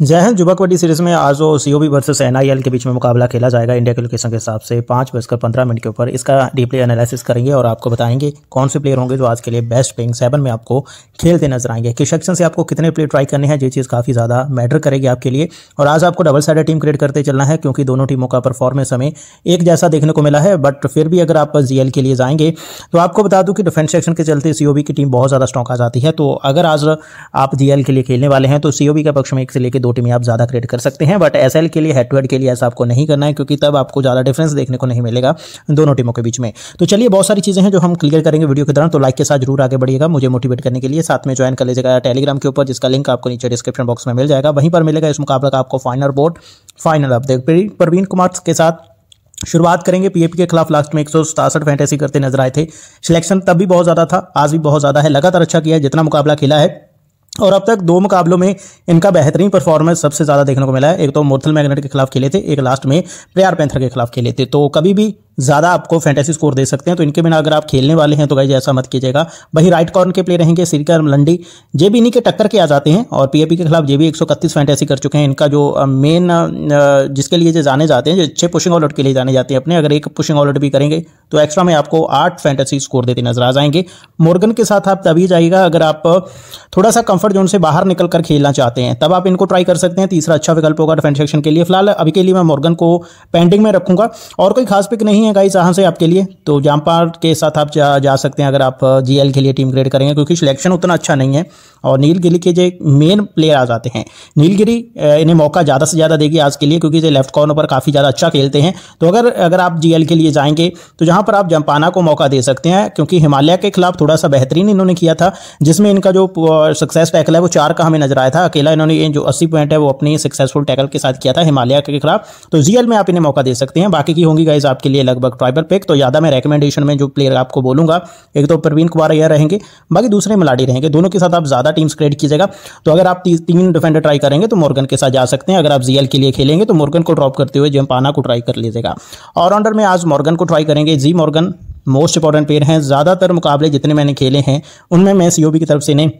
जय हिंद युवक कबड्डी सीरीज में आज सी ओ बी वर्सेस एनआईएल के बीच में मुकाबला खेला जाएगा इंडिया के लोकेशन के हिसाब से पाँच बजकर पंद्रह मिनट के ऊपर इसका डीपली एनालिसिस करेंगे और आपको बताएंगे कौन से प्लेयर होंगे जो आज के लिए बेस्ट प्लेइंग सेवन में आपको खेलते नजर आएंगे किस सेक्शन से आपको कितने प्लेयर ट्राई करने हैं ये चीज़ काफ़ी ज़्यादा मैटर करेगी आपके लिए और आज आपको डबल साइड टीम क्रिएट करते चलना है क्योंकि दोनों टीमों का परफॉर्मेंस हमें एक जैसा देखने को मिला है बट फिर भी अगर आप जी के लिए जाएंगे तो आपको बता दूँ कि डिफेंस सेक्शन के चलते सी की टीम बहुत ज़्यादा स्ट्रॉक आ जाती है तो अगर आज आप जी के लिए खेलने वाले हैं तो सी के पक्ष में एक से लेकर दो टीमें आप ज़्यादा क्रिएट कर सकते हैं बट एस के लिए हेड टू हेड के लिए ऐसा आपको नहीं करना है क्योंकि तब आपको ज़्यादा डिफरेंस देखने को नहीं मिलेगा दोनों टीमों के बीच में तो चलिए बहुत सारी चीज़ें हैं जो हम क्लियर करेंगे वीडियो के दौरान तो लाइक के साथ जरूर आगे बढ़िएगा मुझे मोटिवेट करने के लिए साथ में ज्वाइन कर लीजिएगा टेलीग्राम के ऊपर जिसका लिंक आपको नीचे डिस्क्रिप्शन बॉक्स में मिल जाएगा वहीं पर मिलेगा इस मुकाबला का आपको final board final update Praveen Kumar के साथ शुरुआत करेंगे पीएपी के खिलाफ लास्ट में एक सौ फैंटेसी करते नजर आए थे सिलेक्शन तब भी बहुत ज़्यादा था आज भी बहुत ज़्यादा है लगातार अच्छा किया है जितना मुकाबला खेला है और अब तक दो मुकाबलों में इनका बेहतरीन परफॉर्मेंस सबसे ज़्यादा देखने को मिला है एक तो मोर्थल मैग्नेट के खिलाफ खेले थे एक लास्ट में प्रयार पैंथर के खिलाफ खेले थे तो कभी भी ज़्यादा आपको फैंटेसी स्कोर दे सकते हैं तो इनके बिना अगर आप खेलने वाले हैं तो गाइज ऐसा मत कीजिएगा वही राइट कॉर्न के प्ले रहेंगे सिरकर लंडी जे भी इन्हीं के टक्कर के आ जाते हैं और पीएपी के खिलाफ जे भी एक फैंटेसी कर चुके हैं इनका जो मेन जिसके लिए जो जाने जाते हैं जो छः पुशिंग ऑलआउट के लिए जाने जाते हैं अपने अगर एक पुशिंग ऑलआउट भी करेंगे तो एक्स्ट्रा में आपको आठ फैंटेसी स्कोर देते नजर आ जाएंगे मोर्गन के साथ आप तभी जाइएगा अगर आप थोड़ा सा कंफर्ट जोन से बाहर निकल कर खेलना चाहते हैं तब आप इनको ट्राई कर सकते हैं तीसरा अच्छा विकल्प होगा डिफेंस सेक्शन के लिए फिलहाल अभी के लिए मैं मोर्गन को पेंडिंग में रखूंगा और कोई खास पिक नहीं नहीं है गाइस यहाँ से आपके लिए तो जामपार के साथ आप जा, जा सकते हैं अगर आप जीएल uh, के लिए टीम क्रिएट करेंगे क्योंकि सिलेक्शन उतना अच्छा नहीं है और नीलगिरी के जो मेन प्लेयर आ जाते हैं नीलगिरी uh, इन्हें मौका ज़्यादा से ज़्यादा देगी आज के लिए क्योंकि ये लेफ्ट कॉर्नर पर काफ़ी ज़्यादा अच्छा खेलते हैं तो अगर अगर आप जी के लिए जाएंगे तो जहाँ पर आप जम्पाना को मौका दे सकते हैं क्योंकि हिमालय के खिलाफ थोड़ा सा बेहतरीन इन्होंने किया था जिसमें इनका जो सक्सेस uh, टैकल है वो चार का हमें नजर आया था अकेला इन्होंने जो अस्सी पॉइंट है वो अपनी सक्सेसफुल टैकल के साथ किया था हिमालय के खिलाफ तो जी में आप इन्हें मौका दे सकते हैं बाकी की होंगी गाइज आपके लिए लगभग ट्राइबल पिक तो ज़्यादा मैं रिकमेंडेशन में जो प्लेयर आपको बोलूँगा एक तो प्रवीण कुमार यह रहेंगे बाकी दूसरे मिलाड़ी रहेंगे दोनों के साथ आप ज़्यादा टीम्स क्रिएट कीजिएगा तो अगर आप तीन डिफेंडर ट्राई करेंगे तो मॉर्गन के साथ जा सकते हैं अगर आप जीएल के लिए खेलेंगे तो मॉर्गन को ड्रॉप करते हुए जम्पाना को ट्राई कर लीजिएगा ऑलराउंडर में आज मॉर्गन को ट्राई करेंगे जी मॉर्गन मोस्ट इंपॉर्टेंट प्लेयर हैं ज़्यादातर मुकाबले जितने मैंने खेले हैं उनमें मैं सी की तरफ से नहीं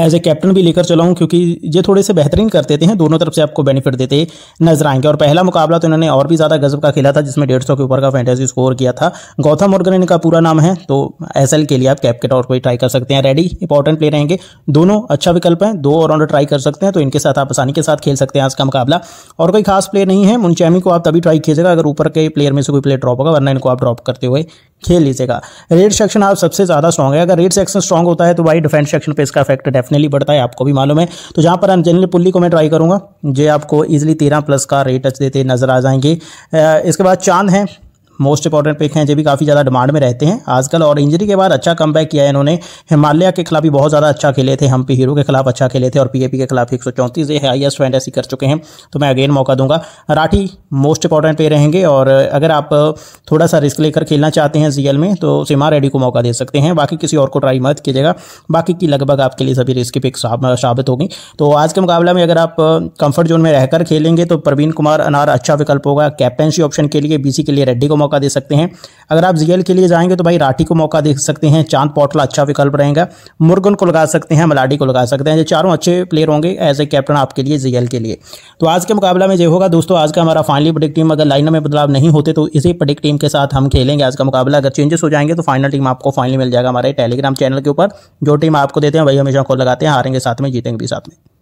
एज ए कैप्टन भी लेकर चला हूँ क्योंकि ये थोड़े से बेहतरीन कर देते हैं दोनों तरफ से आपको बेनिफिट देते नजर आएंगे और पहला मुकाबला तो इन्होंने और भी ज़्यादा गजब का खेला था जिसमें डेढ़ सौ के ऊपर का फैंटेसी स्कोर किया था गौतम मुर्गन इनका पूरा नाम है तो एस के लिए आप कैप के तौर पर ट्राई कर सकते हैं रेडी इंपॉर्टेंट प्ले रहेंगे दोनों अच्छा विकल्प है दो राउंड ट्राई कर सकते हैं तो इनके साथ आप आसानी के साथ खेल सकते हैं आज का मुकाबला और कोई खास प्लेयर नहीं है मुनचैमी को आप तभी ट्राई कीजिएगा अगर ऊपर के प्लेयर में से कोई प्लेयर ड्रॉप होगा वरना इनको आप ड्रॉप करते हुए खेल लीजिएगा रेड सेक्शन आप सबसे ज़्यादा स्ट्रॉग है अगर रेड सेक्शन स्ट्रॉग होता है तो भाई डिफेंस सेक्शन पर इसका इफेक्ट डेफिनेटली बढ़ता है आपको भी मालूम है तो जहाँ पर जनरल पुल्ली को मैं ट्राई करूँगा जो आपको ईजिली तेरह प्लस का रेट अच्छे देते नज़र आ जाएंगे इसके बाद चांद है मोस्ट इंपॉर्टेंट पिक हैं जो भी काफ़ी ज़्यादा डिमांड में रहते हैं आजकल और इंजरी के बाद अच्छा कम किया है इन्होंने हिमालय के खिलाफ भी बहुत ज़्यादा अच्छा खेले थे हम पी हीरो के खिलाफ अच्छा खेले थे और पी के खिलाफ एक सौ चौंतीस है हाइएस्ट फैंटेसी कर चुके हैं तो मैं अगेन मौका दूंगा राठी मोस्ट इंपॉर्टेंट पे रहेंगे और अगर आप थोड़ा सा रिस्क लेकर खेलना चाहते हैं जीएल में तो सिमा रेड्डी को मौका दे सकते हैं बाकी किसी और को ट्राई मत कीजिएगा बाकी की लगभग आपके लिए सभी रिस्क पिक साबित होगी तो आज के मुकाबले में अगर आप कंफर्ट जोन में रहकर खेलेंगे तो प्रवीण कुमार अनार अच्छा विकल्प होगा कैप्टनसी ऑप्शन के लिए बीसी के लिए रेड्डी को मौका दे सकते हैं अगर आप जीएल के लिए जाएंगे तो भाई राठी को मौका दे सकते हैं चांद पोटला अच्छा विकल्प रहेगा मुर्गन को लगा सकते हैं मलाडी को लगा सकते हैं ये चारों अच्छे प्लेयर होंगे एज ए कैप्टन आपके लिए जीएल के लिए तो आज के मुकाबला में ये होगा दोस्तों आज का हमारा फाइनली प्रडिक टीम अगर लाइन में बदलाव नहीं होते तो इसी प्रडिक टीम के साथ हम खेलेंगे आज का मुकाबला अगर चेंजेस हो जाएंगे तो फाइनल टीम आपको फाइनली मिल जाएगा हमारे टेलीग्राम चैनल के ऊपर जो टीम आपको देते हैं वही हमेशा को लगाते हैं हारेंगे साथ में जीतेंगे भी साथ में